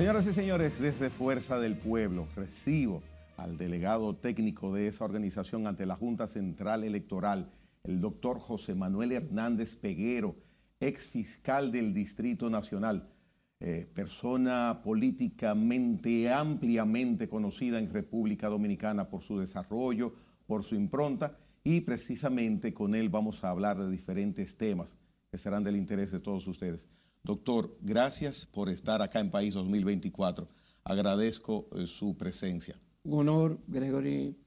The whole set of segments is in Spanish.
Señoras y señores, desde Fuerza del Pueblo recibo al delegado técnico de esa organización ante la Junta Central Electoral, el doctor José Manuel Hernández Peguero, ex fiscal del Distrito Nacional, eh, persona políticamente ampliamente conocida en República Dominicana por su desarrollo, por su impronta, y precisamente con él vamos a hablar de diferentes temas que serán del interés de todos ustedes. Doctor, gracias por estar acá en País 2024. Agradezco eh, su presencia. Un honor, Gregory,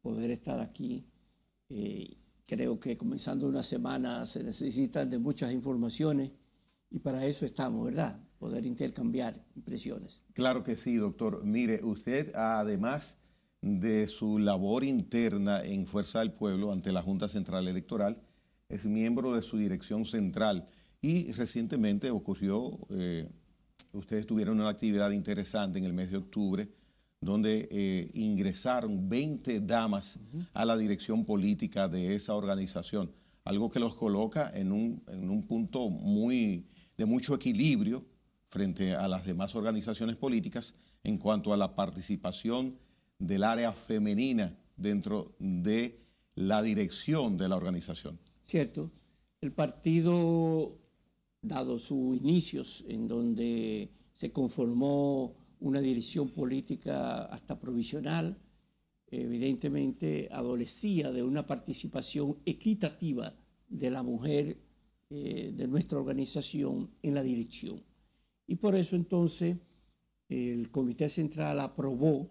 poder estar aquí. Eh, creo que comenzando una semana se necesitan de muchas informaciones y para eso estamos, ¿verdad? Poder intercambiar impresiones. Claro que sí, doctor. Mire, usted además de su labor interna en Fuerza del Pueblo ante la Junta Central Electoral, es miembro de su dirección central y recientemente ocurrió, eh, ustedes tuvieron una actividad interesante en el mes de octubre, donde eh, ingresaron 20 damas a la dirección política de esa organización, algo que los coloca en un, en un punto muy, de mucho equilibrio frente a las demás organizaciones políticas en cuanto a la participación del área femenina dentro de la dirección de la organización. Cierto. El partido dado sus inicios, en donde se conformó una dirección política hasta provisional, evidentemente adolecía de una participación equitativa de la mujer eh, de nuestra organización en la dirección. Y por eso entonces el Comité Central aprobó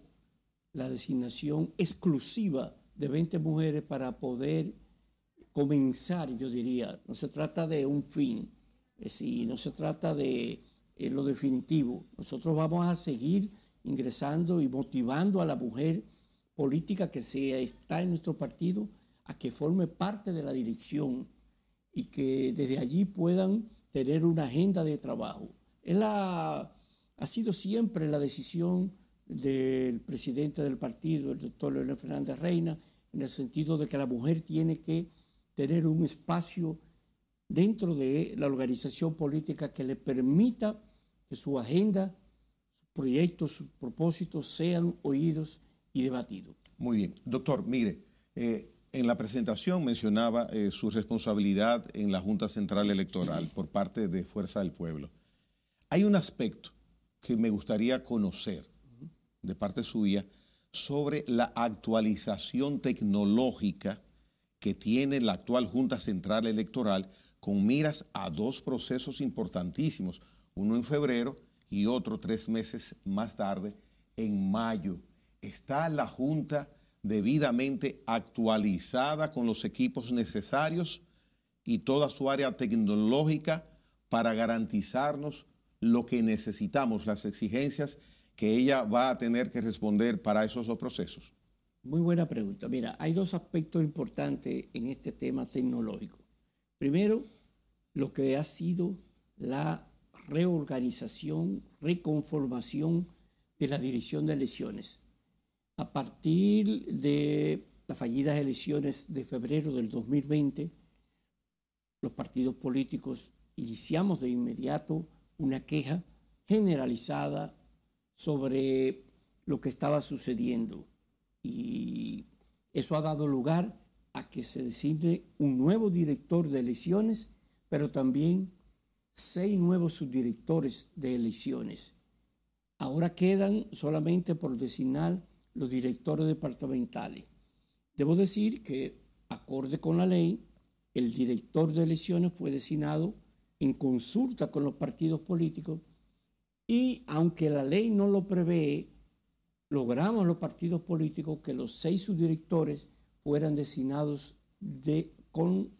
la designación exclusiva de 20 mujeres para poder comenzar, yo diría, no se trata de un fin, eh, si no se trata de eh, lo definitivo. Nosotros vamos a seguir ingresando y motivando a la mujer política que sea está en nuestro partido a que forme parte de la dirección y que desde allí puedan tener una agenda de trabajo. Es la, ha sido siempre la decisión del presidente del partido, el doctor Leonel Fernández Reina, en el sentido de que la mujer tiene que tener un espacio dentro de la organización política que le permita que su agenda, sus proyectos, sus propósitos sean oídos y debatidos. Muy bien. Doctor, mire, eh, en la presentación mencionaba eh, su responsabilidad en la Junta Central Electoral por parte de Fuerza del Pueblo. Hay un aspecto que me gustaría conocer de parte suya sobre la actualización tecnológica que tiene la actual Junta Central Electoral con miras a dos procesos importantísimos, uno en febrero y otro tres meses más tarde, en mayo. Está la Junta debidamente actualizada con los equipos necesarios y toda su área tecnológica para garantizarnos lo que necesitamos, las exigencias que ella va a tener que responder para esos dos procesos? Muy buena pregunta. Mira, hay dos aspectos importantes en este tema tecnológico. Primero, lo que ha sido la reorganización, reconformación de la dirección de elecciones. A partir de las fallidas elecciones de febrero del 2020, los partidos políticos iniciamos de inmediato una queja generalizada sobre lo que estaba sucediendo. Y eso ha dado lugar a que se designe un nuevo director de elecciones, pero también seis nuevos subdirectores de elecciones. Ahora quedan solamente por designar los directores departamentales. Debo decir que, acorde con la ley, el director de elecciones fue designado en consulta con los partidos políticos y, aunque la ley no lo prevé, logramos los partidos políticos que los seis subdirectores fueran designados con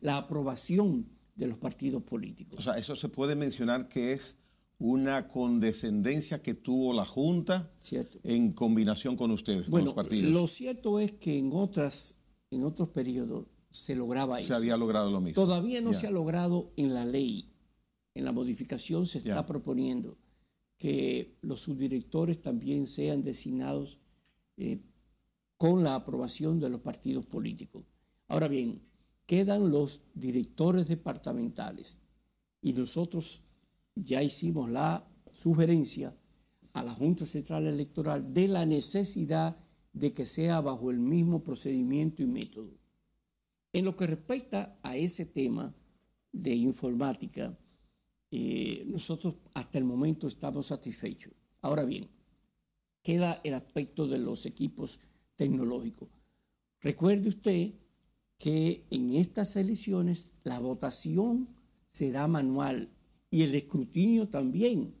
la aprobación de los partidos políticos. O sea, eso se puede mencionar que es una condescendencia que tuvo la Junta en combinación con ustedes, con los partidos. Lo cierto es que en, otras, en otros periodos se lograba eso. Se había logrado lo mismo. Todavía no se ha logrado en la ley. En la modificación se está proponiendo que los subdirectores también sean designados eh, con la aprobación de los partidos políticos. Ahora bien, quedan los directores departamentales y nosotros ya hicimos la sugerencia a la Junta Central Electoral de la necesidad de que sea bajo el mismo procedimiento y método. En lo que respecta a ese tema de informática, eh, nosotros hasta el momento estamos satisfechos. Ahora bien, queda el aspecto de los equipos tecnológico. Recuerde usted que en estas elecciones la votación será manual y el escrutinio también,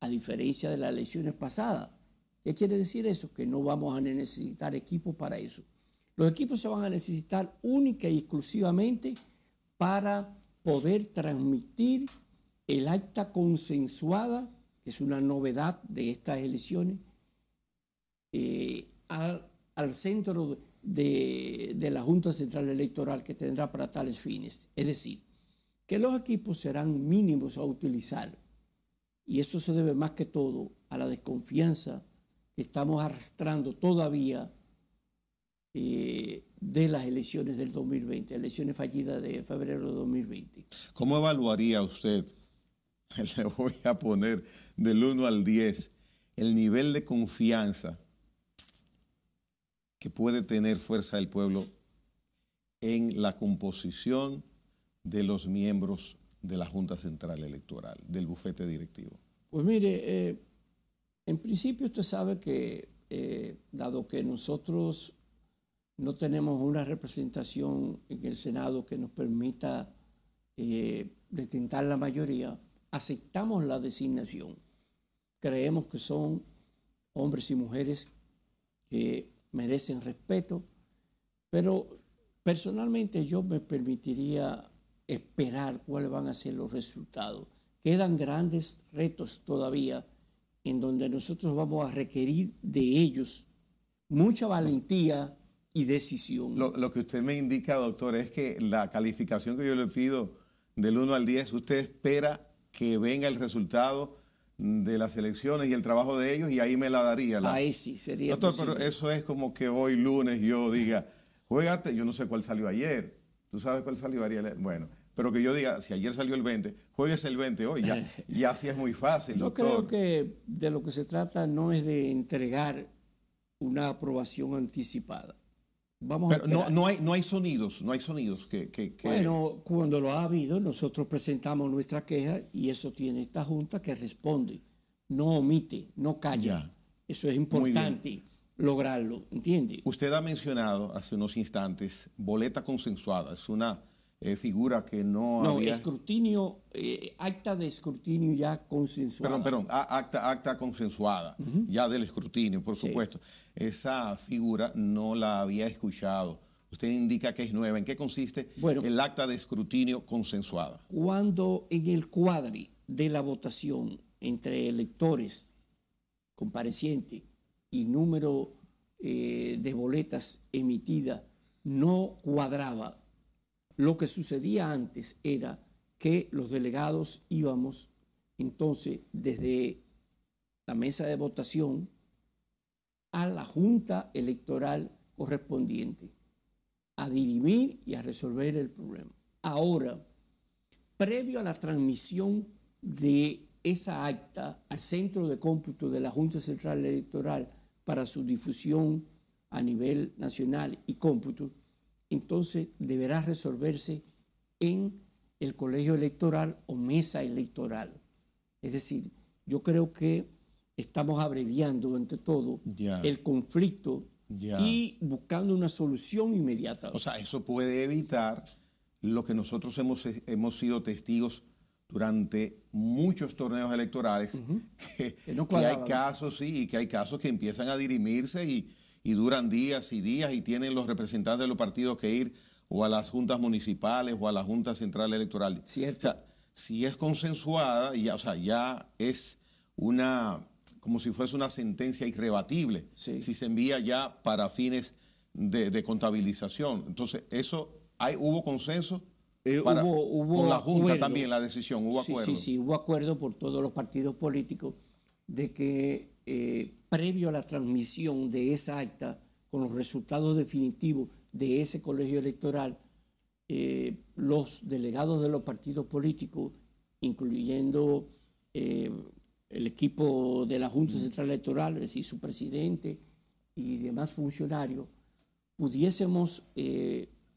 a diferencia de las elecciones pasadas. ¿Qué quiere decir eso? Que no vamos a necesitar equipos para eso. Los equipos se van a necesitar única y exclusivamente para poder transmitir el acta consensuada, que es una novedad de estas elecciones, eh, a al centro de, la Junta Central Electoral que tendrá para tales fines. Es decir, que los equipos serán mínimos a utilizar. Y eso se debe más que todo a la desconfianza que estamos arrastrando todavía eh, de las elecciones del 2020, elecciones fallidas de febrero de 2020. ¿Cómo evaluaría usted, le voy a poner del 1 al 10, el nivel de confianza que puede tener fuerza el pueblo en la composición de los miembros de la Junta Central Electoral, del bufete directivo? Pues mire, eh, en principio usted sabe que eh, dado que nosotros no tenemos una representación en el Senado que nos permita eh, detentar la mayoría, aceptamos la designación. Creemos que son hombres y mujeres que merecen respeto, pero personalmente yo me permitiría esperar cuáles van a ser los resultados. Quedan grandes retos todavía en donde nosotros vamos a requerir de ellos mucha valentía y decisión. Lo, que usted me indica, doctor, es que la calificación que yo le pido del 1 al 10, usted espera que venga el resultado de las elecciones y el trabajo de ellos y ahí me la daría. La... Ahí sí, sería. Doctor, eso es como que hoy lunes yo diga, juégate, yo no sé cuál salió ayer, tú sabes cuál salió ayer, bueno, pero que yo diga, si ayer salió el 20, juegues el 20 hoy, ya, y así es muy fácil. yo creo que de lo que se trata no es de entregar una aprobación anticipada. Pero no, no, hay, no hay sonidos, no hay sonidos que, Bueno, cuando lo ha habido, nosotros presentamos nuestra queja y eso tiene esta Junta que responde, no omite, no calla. Eso es importante lograrlo, ¿entiende? Usted ha mencionado hace unos instantes boleta consensuada, es una eh, figura que no, no había... escrutinio, eh, acta de escrutinio ya consensuada. Perdón, perdón, acta, acta consensuada, ya del escrutinio, por supuesto. Esa figura no la había escuchado. Usted indica que es nueva. ¿En qué consiste bueno, el acta de escrutinio consensuada? Cuando en el cuadro de la votación entre electores comparecientes y número eh, de boletas emitidas no cuadraba lo que sucedía antes era que los delegados íbamos entonces desde la mesa de votación a la junta electoral correspondiente a dirimir y a resolver el problema. Ahora, previo a la transmisión de esa acta al centro de cómputo de la Junta Central Electoral para su difusión a nivel nacional y cómputo, entonces deberá resolverse en el colegio electoral o mesa electoral. Es decir, yo creo que estamos abreviando ante todo el conflicto y buscando una solución inmediata. O sea, eso puede evitar lo que nosotros hemos, hemos sido testigos durante muchos torneos electorales, que, hay casos, sí, y que hay casos que empiezan a dirimirse y, y duran días y días y tienen los representantes de los partidos que ir o a las juntas municipales o a la Junta Central Electoral. si es consensuada, ya, o sea, ya es una, como si fuese una sentencia irrebatible, si se envía ya para fines de, contabilización. Entonces, eso, hay, ¿hubo consenso? Eh, hubo, con la Junta también la decisión, hubo sí, Sí, sí, hubo acuerdo por todos los partidos políticos de que eh, previo a la transmisión de esa acta con los resultados definitivos de ese colegio electoral, eh, los delegados de los partidos políticos, incluyendo eh, el equipo de la Junta Central Electoral, es decir, su presidente y demás funcionarios, pudiésemos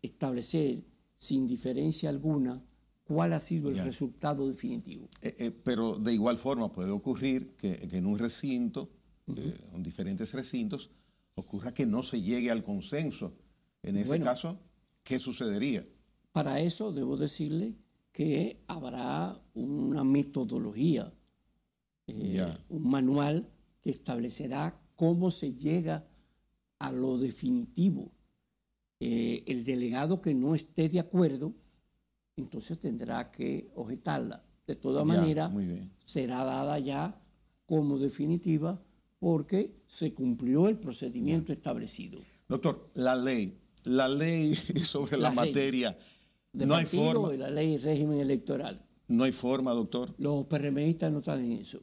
establecer sin diferencia alguna cuál ha sido el resultado definitivo. Eh, eh, pero de igual forma puede ocurrir que, en un recinto, eh, en diferentes recintos, ocurra que no se llegue al consenso. En ese caso, ¿qué sucedería? Para eso debo decirle que habrá una metodología, un manual que establecerá cómo se llega a lo definitivo. el delegado que no esté de acuerdo, entonces tendrá que objetarla. De todas maneras, será dada ya como definitiva porque se cumplió el procedimiento establecido. Doctor, la ley, la ley sobre la materia, de no hay forma. Y la ley de régimen electoral. No hay forma, doctor. Los PRMistas no están en eso,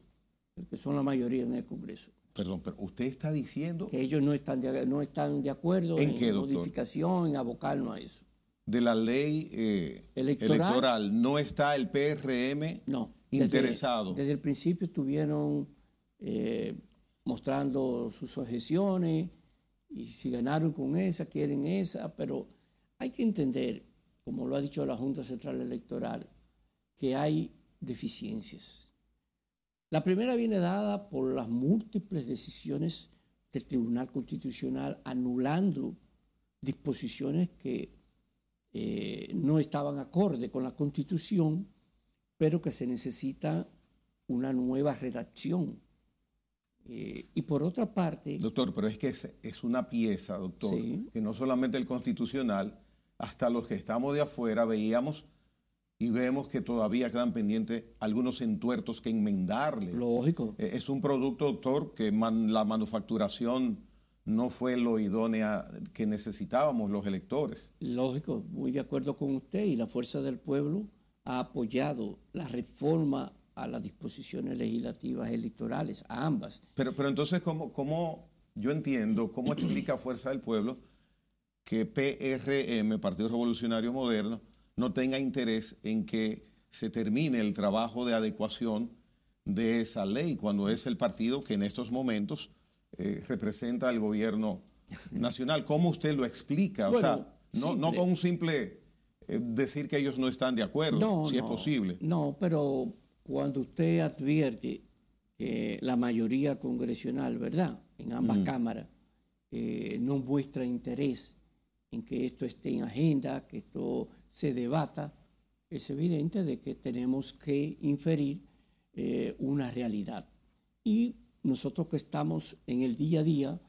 porque son la mayoría en el Congreso. Perdón, pero usted está diciendo... Que ellos no están de, no están de acuerdo en, en modificación, en abocarnos a eso de la ley eh, electoral. no está el PRM interesado. Desde, el principio estuvieron eh, mostrando sus objeciones y si ganaron con esa, quieren esa, pero hay que entender, como lo ha dicho la Junta Central Electoral, que hay deficiencias. La primera viene dada por las múltiples decisiones del Tribunal Constitucional anulando disposiciones que eh, no estaban acorde con la Constitución, pero que se necesita una nueva redacción. Eh, y por otra parte... Doctor, pero es que es, una pieza, doctor, que no solamente el constitucional, hasta los que estamos de afuera veíamos y vemos que todavía quedan pendientes algunos entuertos que enmendarle. Lógico. Eh, es un producto, doctor, que la manufacturación no fue lo idónea que necesitábamos los electores. Lógico, muy de acuerdo con usted y la Fuerza del Pueblo ha apoyado la reforma a las disposiciones legislativas electorales, a ambas. Pero, pero entonces, ¿cómo, cómo yo entiendo, cómo explica Fuerza del Pueblo que PRM, Partido Revolucionario Moderno, no tenga interés en que se termine el trabajo de adecuación de esa ley, cuando es el partido que en estos momentos eh, representa al gobierno nacional. ¿Cómo usted lo explica? sea, no, no con un simple eh, decir que ellos no están de acuerdo, si es posible. No, pero cuando usted advierte que la mayoría congresional, ¿verdad? En ambas mm. cámaras, eh, no muestra interés en que esto esté en agenda, que esto se debata, es evidente de que tenemos que inferir una realidad. Y nosotros que estamos en el día a día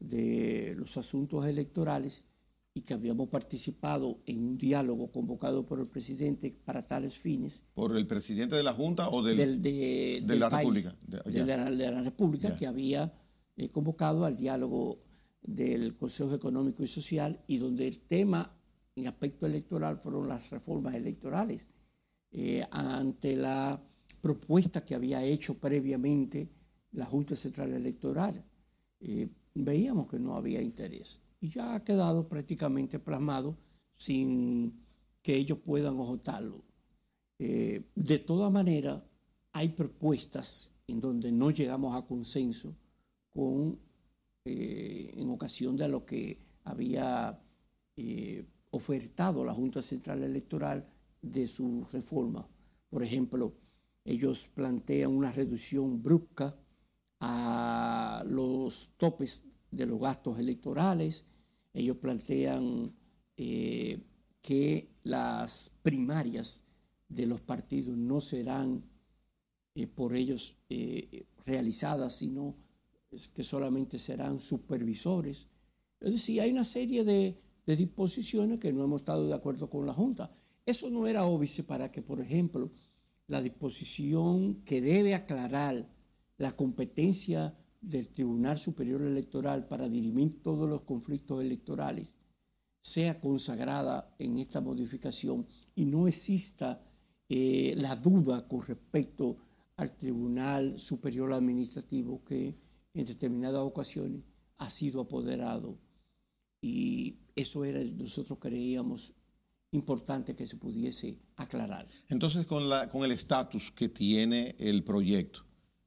de los asuntos electorales y que habíamos participado en un diálogo convocado por el presidente para tales fines. ¿Por el presidente de la Junta o del, de, la República? De, la, República, que había eh, convocado al diálogo del Consejo Económico y Social y donde el tema en aspecto electoral fueron las reformas electorales. Eh, ante la propuesta que había hecho previamente la Junta Central Electoral. Eh, veíamos que no había interés. Y ya ha quedado prácticamente plasmado sin que ellos puedan ojotarlo. Eh, de todas maneras, hay propuestas en donde no llegamos a consenso con, eh, en ocasión de lo que había ofertado la Junta Central Electoral de su reforma. Por ejemplo, ellos plantean una reducción brusca a los topes de los gastos electorales. Ellos plantean eh, que las primarias de los partidos no serán eh, por ellos eh, realizadas, sino que solamente serán supervisores. Es decir, hay una serie de, disposiciones que no hemos estado de acuerdo con la Junta. Eso no era óbice para que, por ejemplo, la disposición que debe aclarar la competencia del Tribunal Superior Electoral para dirimir todos los conflictos electorales sea consagrada en esta modificación y no exista eh, la duda con respecto al Tribunal Superior Administrativo que en determinadas ocasiones ha sido apoderado. Y eso era, nosotros creíamos, importante que se pudiese aclarar. Entonces, con, la, con el estatus que tiene el proyecto,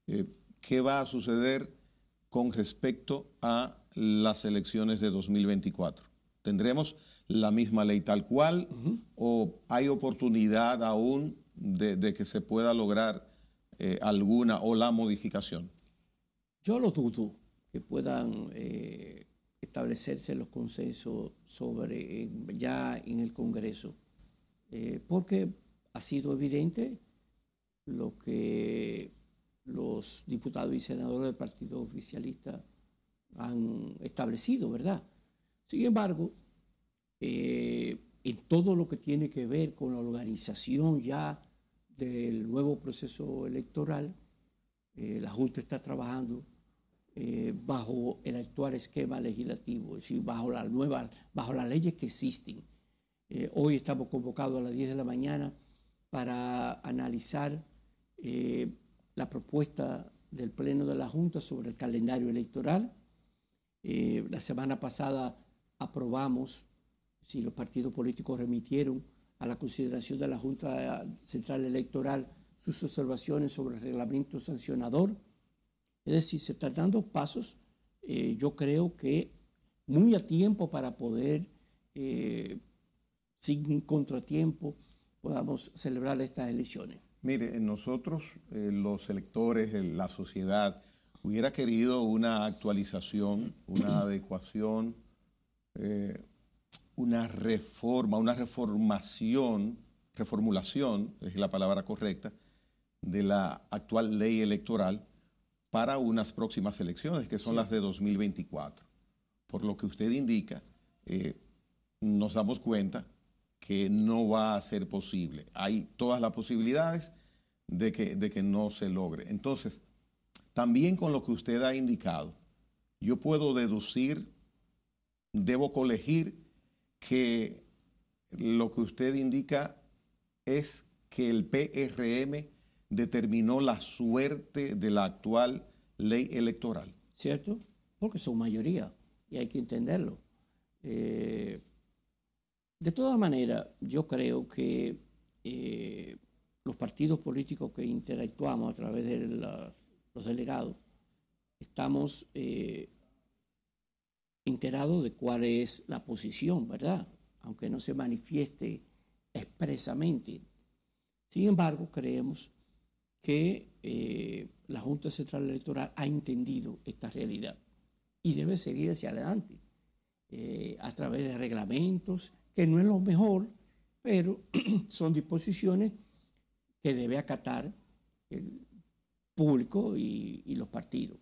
eh, qué va a suceder con respecto a las elecciones de 2024. ¿Tendremos la misma ley tal cual o hay oportunidad aún de, que se pueda lograr eh, alguna o la modificación? Yo lo dudo que puedan eh, establecerse los consensos sobre ya en el Congreso, eh, porque ha sido evidente lo que los diputados y senadores del Partido Oficialista han establecido, ¿verdad? Sin embargo, eh, en todo lo que tiene que ver con la organización ya del nuevo proceso electoral, eh, la Junta está trabajando eh, bajo el actual esquema legislativo, es decir, bajo, la nueva, bajo las leyes que existen. hoy estamos convocados a las 10 de la mañana para analizar la propuesta del Pleno de la Junta sobre el calendario electoral. Eh, la semana pasada aprobamos, si los partidos políticos remitieron a la consideración de la Junta Central Electoral sus observaciones sobre el reglamento sancionador. Es decir, se están dando pasos, eh, yo creo que muy a tiempo para poder, eh, sin contratiempo, podamos celebrar estas elecciones. Mire, eh, nosotros, eh, los electores, la sociedad, hubiera querido una actualización, una adecuación, eh, una reforma, una reformación, reformulación, es la palabra correcta, de la actual ley electoral para unas próximas elecciones, que son las de 2024. Por lo que usted indica, nos damos cuenta que no va a ser posible. Hay todas las posibilidades de que, de que no se logre. Entonces, también con lo que usted ha indicado, yo puedo deducir, debo colegir que lo que usted indica es que el PRM determinó la suerte de la actual ley electoral. ¿Cierto? Porque son mayoría y hay que entenderlo. Eh, de todas maneras, yo creo que eh, los partidos políticos que interactuamos a través de los delegados estamos eh, enterados de cuál es la posición, ¿verdad? Aunque no se manifieste expresamente. Sin embargo, creemos que eh, la Junta Central Electoral ha entendido esta realidad y debe seguir hacia adelante a través de reglamentos que no es lo mejor, pero son disposiciones que debe acatar el público y, los partidos.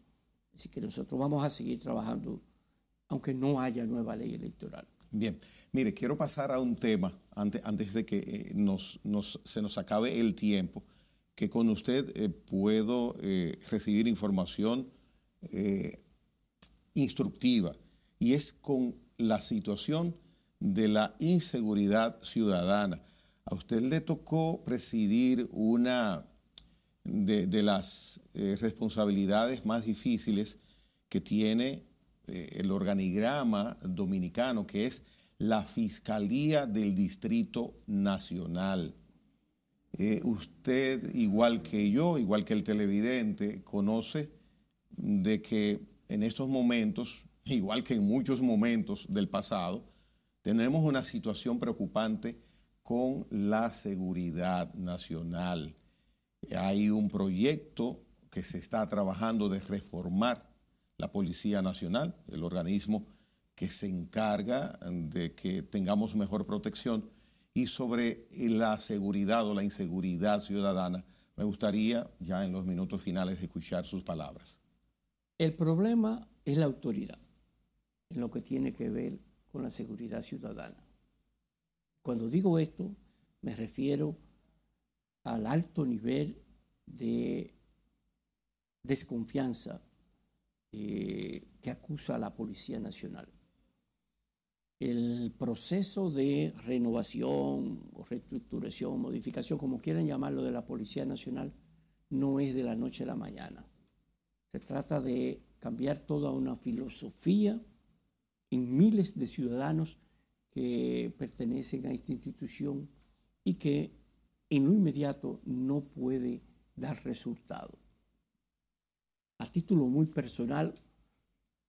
Así que nosotros vamos a seguir trabajando aunque no haya nueva ley electoral. Bien, mire, quiero pasar a un tema antes, antes de que eh, se nos acabe el tiempo, que con usted eh, puedo eh, recibir información instructiva, y es con la situación de la inseguridad ciudadana. A usted le tocó presidir una de, las eh, responsabilidades más difíciles que tiene eh, el organigrama dominicano, que es la Fiscalía del Distrito Nacional. Eh, usted, igual que yo, igual que el televidente, conoce de que en estos momentos, igual que en muchos momentos del pasado, tenemos una situación preocupante con la seguridad nacional. Hay un proyecto que se está trabajando de reformar la Policía Nacional, el organismo que se encarga de que tengamos mejor protección. Y sobre la seguridad o la inseguridad ciudadana, me gustaría ya en los minutos finales escuchar sus palabras. El problema es la autoridad, en lo que tiene que ver con la seguridad ciudadana. Cuando digo esto, me refiero al alto nivel de desconfianza eh, que acusa a la Policía Nacional. El proceso de renovación reestructuración, modificación, como quieran llamarlo, de la Policía Nacional no es de la noche a la mañana. Se trata de cambiar toda una filosofía en miles de ciudadanos que pertenecen a esta institución y que en lo inmediato no puede dar resultado. A título muy personal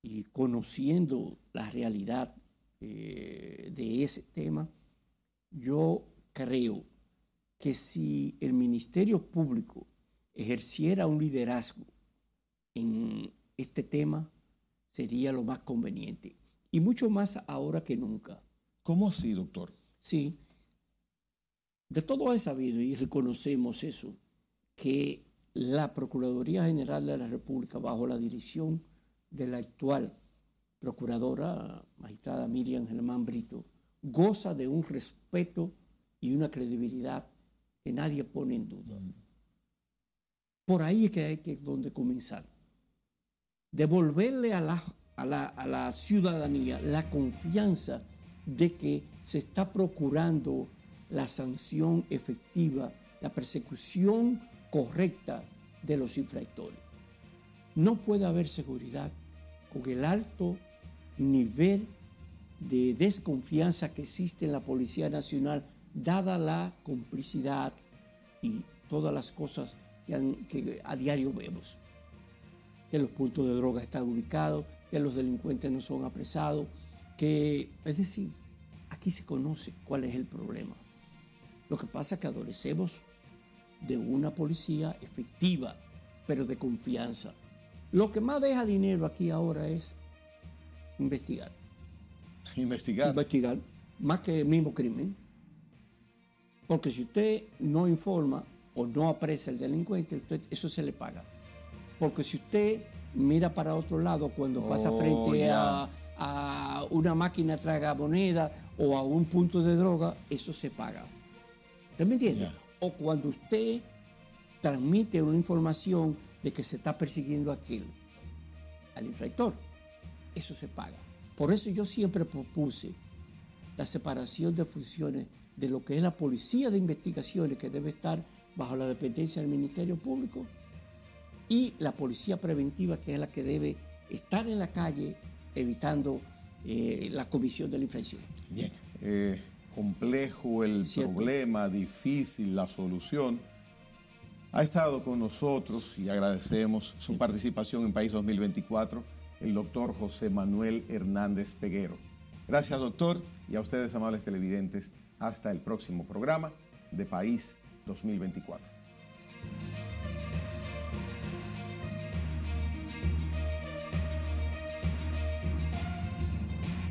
y conociendo la realidad eh, de ese tema, yo creo que si el Ministerio Público ejerciera un liderazgo en este tema, sería lo más conveniente y mucho más ahora que nunca. ¿Cómo así, doctor? Sí. De todo es sabido y reconocemos eso, que la Procuraduría General de la República, bajo la dirección de la actual Procuradora Magistrada Miriam Germán Brito, goza de un respeto y una credibilidad que nadie pone en duda. Mm. Por ahí es que hay que donde comenzar. Devolverle a la a la, ciudadanía la confianza de que se está procurando la sanción efectiva, la persecución correcta de los infractores. No puede haber seguridad con el alto nivel de desconfianza que existe en la Policía Nacional, dada la complicidad y todas las cosas que, que a diario vemos. Que los puntos de droga están ubicados, que los delincuentes no son apresados, que, es decir, aquí se conoce cuál es el problema. Lo que pasa es que adolecemos de una policía efectiva, pero de confianza. Lo que más deja dinero aquí ahora es investigar. Investigar. Investigar, más que el mismo crimen. Porque si usted no informa o no apresa al delincuente, eso se le paga. Porque si usted mira para otro lado cuando pasa oh, frente a, una máquina moneda o a un punto de droga, eso se paga. ¿Usted me entiende? O cuando usted transmite una información de que se está persiguiendo a aquel, al infractor, eso se paga. Por eso yo siempre propuse la separación de funciones de lo que es la policía de investigaciones que debe estar bajo la dependencia del Ministerio Público y la policía preventiva, que es la que debe estar en la calle evitando eh, la comisión de la infracción. Bien, eh, complejo el problema, difícil la solución. Ha estado con nosotros y agradecemos su participación en País 2024 el doctor José Manuel Hernández Peguero. Gracias, doctor, y a ustedes, amables televidentes, hasta el próximo programa de País 2024.